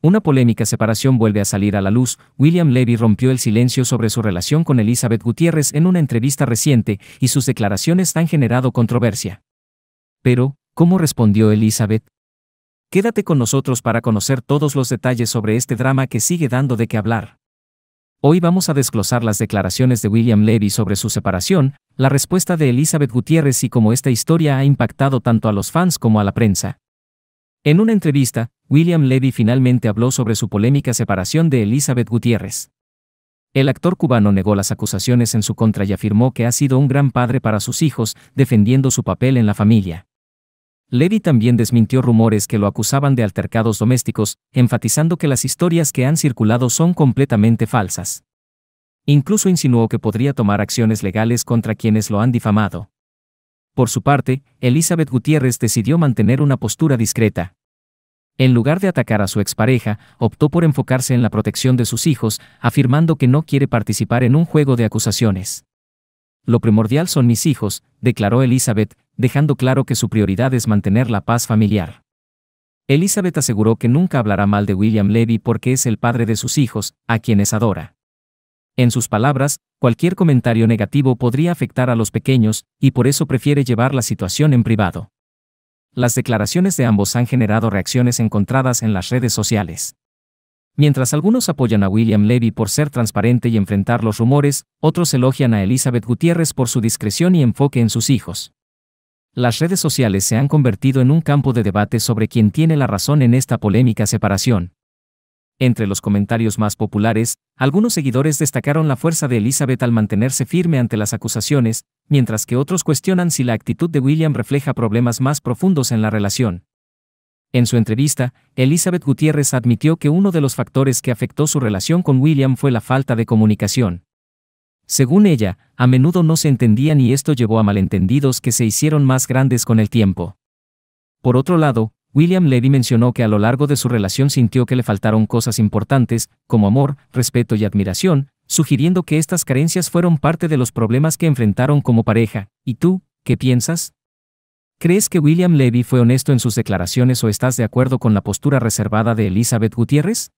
Una polémica separación vuelve a salir a la luz. William Levy rompió el silencio sobre su relación con Elizabeth Gutiérrez en una entrevista reciente y sus declaraciones han generado controversia. Pero, ¿cómo respondió Elizabeth? Quédate con nosotros para conocer todos los detalles sobre este drama que sigue dando de qué hablar. Hoy vamos a desglosar las declaraciones de William Levy sobre su separación, la respuesta de Elizabeth Gutiérrez y cómo esta historia ha impactado tanto a los fans como a la prensa. En una entrevista, William Levy finalmente habló sobre su polémica separación de Elizabeth Gutiérrez. El actor cubano negó las acusaciones en su contra y afirmó que ha sido un gran padre para sus hijos, defendiendo su papel en la familia. Levy también desmintió rumores que lo acusaban de altercados domésticos, enfatizando que las historias que han circulado son completamente falsas. Incluso insinuó que podría tomar acciones legales contra quienes lo han difamado. Por su parte, Elizabeth Gutiérrez decidió mantener una postura discreta. En lugar de atacar a su expareja, optó por enfocarse en la protección de sus hijos, afirmando que no quiere participar en un juego de acusaciones. Lo primordial son mis hijos, declaró Elizabeth, dejando claro que su prioridad es mantener la paz familiar. Elizabeth aseguró que nunca hablará mal de William Levy porque es el padre de sus hijos, a quienes adora. En sus palabras, cualquier comentario negativo podría afectar a los pequeños, y por eso prefiere llevar la situación en privado. Las declaraciones de ambos han generado reacciones encontradas en las redes sociales. Mientras algunos apoyan a William Levy por ser transparente y enfrentar los rumores, otros elogian a Elizabeth Gutiérrez por su discreción y enfoque en sus hijos. Las redes sociales se han convertido en un campo de debate sobre quién tiene la razón en esta polémica separación. Entre los comentarios más populares, algunos seguidores destacaron la fuerza de Elizabeth al mantenerse firme ante las acusaciones, mientras que otros cuestionan si la actitud de William refleja problemas más profundos en la relación. En su entrevista, Elizabeth Gutiérrez admitió que uno de los factores que afectó su relación con William fue la falta de comunicación. Según ella, a menudo no se entendían y esto llevó a malentendidos que se hicieron más grandes con el tiempo. Por otro lado, William Levy mencionó que a lo largo de su relación sintió que le faltaron cosas importantes, como amor, respeto y admiración, sugiriendo que estas carencias fueron parte de los problemas que enfrentaron como pareja. ¿Y tú, qué piensas? ¿Crees que William Levy fue honesto en sus declaraciones o estás de acuerdo con la postura reservada de Elizabeth Gutiérrez?